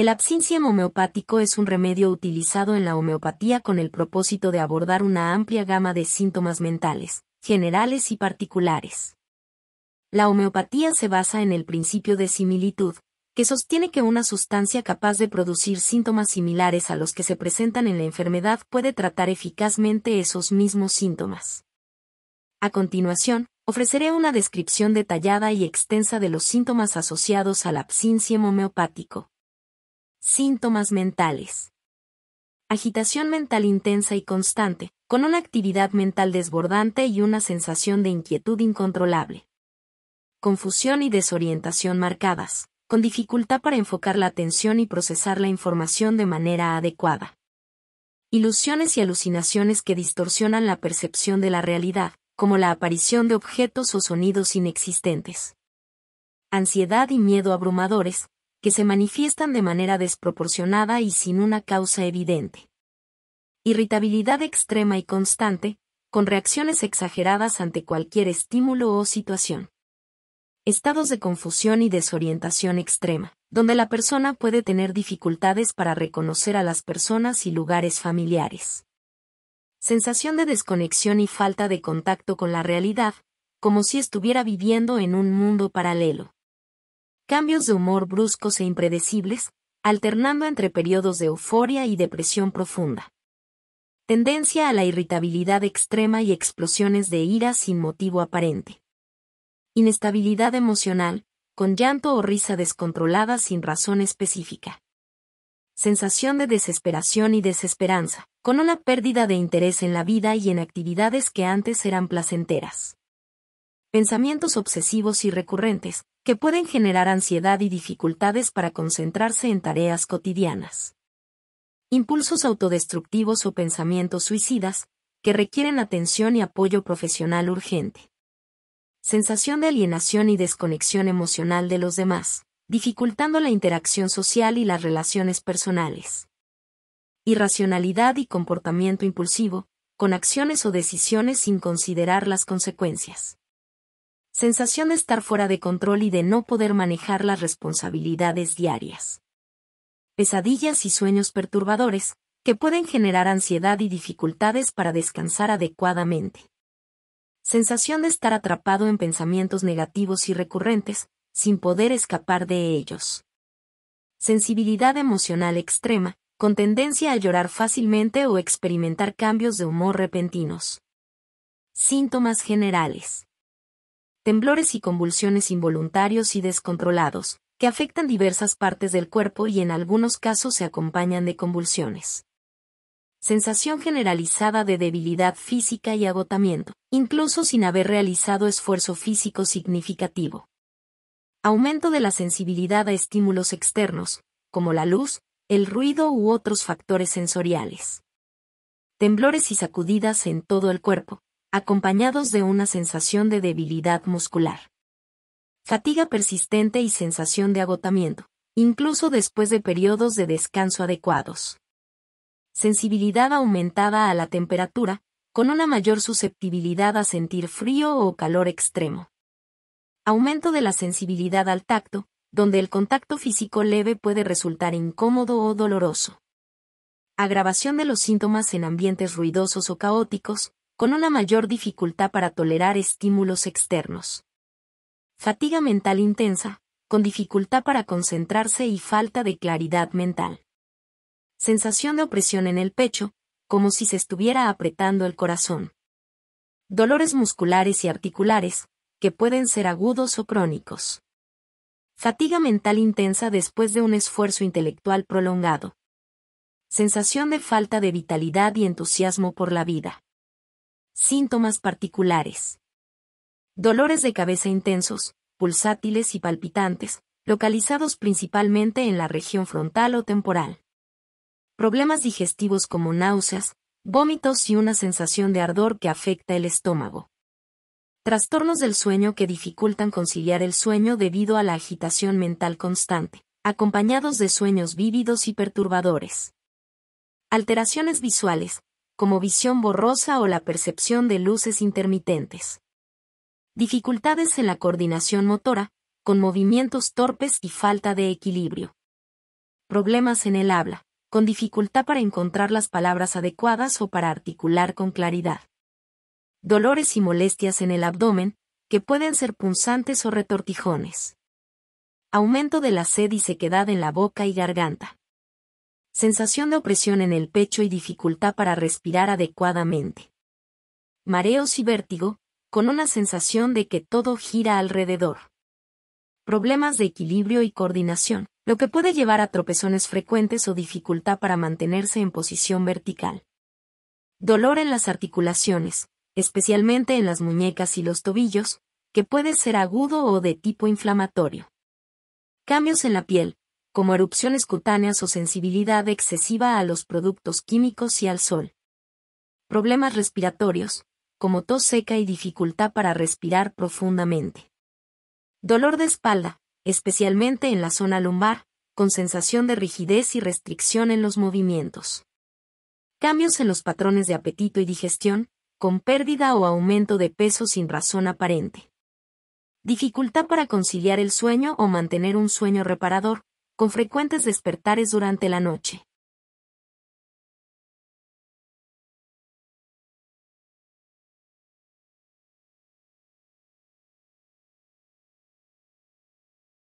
El absincio homeopático es un remedio utilizado en la homeopatía con el propósito de abordar una amplia gama de síntomas mentales, generales y particulares. La homeopatía se basa en el principio de similitud, que sostiene que una sustancia capaz de producir síntomas similares a los que se presentan en la enfermedad puede tratar eficazmente esos mismos síntomas. A continuación, ofreceré una descripción detallada y extensa de los síntomas asociados al absincio homeopático. Síntomas mentales. Agitación mental intensa y constante, con una actividad mental desbordante y una sensación de inquietud incontrolable. Confusión y desorientación marcadas, con dificultad para enfocar la atención y procesar la información de manera adecuada. Ilusiones y alucinaciones que distorsionan la percepción de la realidad, como la aparición de objetos o sonidos inexistentes. Ansiedad y miedo abrumadores, que se manifiestan de manera desproporcionada y sin una causa evidente. Irritabilidad extrema y constante, con reacciones exageradas ante cualquier estímulo o situación. Estados de confusión y desorientación extrema, donde la persona puede tener dificultades para reconocer a las personas y lugares familiares. Sensación de desconexión y falta de contacto con la realidad, como si estuviera viviendo en un mundo paralelo cambios de humor bruscos e impredecibles, alternando entre periodos de euforia y depresión profunda. Tendencia a la irritabilidad extrema y explosiones de ira sin motivo aparente. Inestabilidad emocional, con llanto o risa descontrolada sin razón específica. Sensación de desesperación y desesperanza, con una pérdida de interés en la vida y en actividades que antes eran placenteras. Pensamientos obsesivos y recurrentes, que pueden generar ansiedad y dificultades para concentrarse en tareas cotidianas. Impulsos autodestructivos o pensamientos suicidas, que requieren atención y apoyo profesional urgente. Sensación de alienación y desconexión emocional de los demás, dificultando la interacción social y las relaciones personales. Irracionalidad y comportamiento impulsivo, con acciones o decisiones sin considerar las consecuencias sensación de estar fuera de control y de no poder manejar las responsabilidades diarias. Pesadillas y sueños perturbadores, que pueden generar ansiedad y dificultades para descansar adecuadamente. Sensación de estar atrapado en pensamientos negativos y recurrentes, sin poder escapar de ellos. Sensibilidad emocional extrema, con tendencia a llorar fácilmente o experimentar cambios de humor repentinos. Síntomas generales temblores y convulsiones involuntarios y descontrolados, que afectan diversas partes del cuerpo y en algunos casos se acompañan de convulsiones. Sensación generalizada de debilidad física y agotamiento, incluso sin haber realizado esfuerzo físico significativo. Aumento de la sensibilidad a estímulos externos, como la luz, el ruido u otros factores sensoriales. Temblores y sacudidas en todo el cuerpo, acompañados de una sensación de debilidad muscular. Fatiga persistente y sensación de agotamiento, incluso después de periodos de descanso adecuados. Sensibilidad aumentada a la temperatura, con una mayor susceptibilidad a sentir frío o calor extremo. Aumento de la sensibilidad al tacto, donde el contacto físico leve puede resultar incómodo o doloroso. Agravación de los síntomas en ambientes ruidosos o caóticos, con una mayor dificultad para tolerar estímulos externos. Fatiga mental intensa, con dificultad para concentrarse y falta de claridad mental. Sensación de opresión en el pecho, como si se estuviera apretando el corazón. Dolores musculares y articulares, que pueden ser agudos o crónicos. Fatiga mental intensa después de un esfuerzo intelectual prolongado. Sensación de falta de vitalidad y entusiasmo por la vida. Síntomas particulares. Dolores de cabeza intensos, pulsátiles y palpitantes, localizados principalmente en la región frontal o temporal. Problemas digestivos como náuseas, vómitos y una sensación de ardor que afecta el estómago. Trastornos del sueño que dificultan conciliar el sueño debido a la agitación mental constante, acompañados de sueños vívidos y perturbadores. Alteraciones visuales, como visión borrosa o la percepción de luces intermitentes. Dificultades en la coordinación motora, con movimientos torpes y falta de equilibrio. Problemas en el habla, con dificultad para encontrar las palabras adecuadas o para articular con claridad. Dolores y molestias en el abdomen, que pueden ser punzantes o retortijones. Aumento de la sed y sequedad en la boca y garganta sensación de opresión en el pecho y dificultad para respirar adecuadamente. Mareos y vértigo, con una sensación de que todo gira alrededor. Problemas de equilibrio y coordinación, lo que puede llevar a tropezones frecuentes o dificultad para mantenerse en posición vertical. Dolor en las articulaciones, especialmente en las muñecas y los tobillos, que puede ser agudo o de tipo inflamatorio. Cambios en la piel, como erupciones cutáneas o sensibilidad excesiva a los productos químicos y al sol. Problemas respiratorios, como tos seca y dificultad para respirar profundamente. Dolor de espalda, especialmente en la zona lumbar, con sensación de rigidez y restricción en los movimientos. Cambios en los patrones de apetito y digestión, con pérdida o aumento de peso sin razón aparente. Dificultad para conciliar el sueño o mantener un sueño reparador, con frecuentes despertares durante la noche.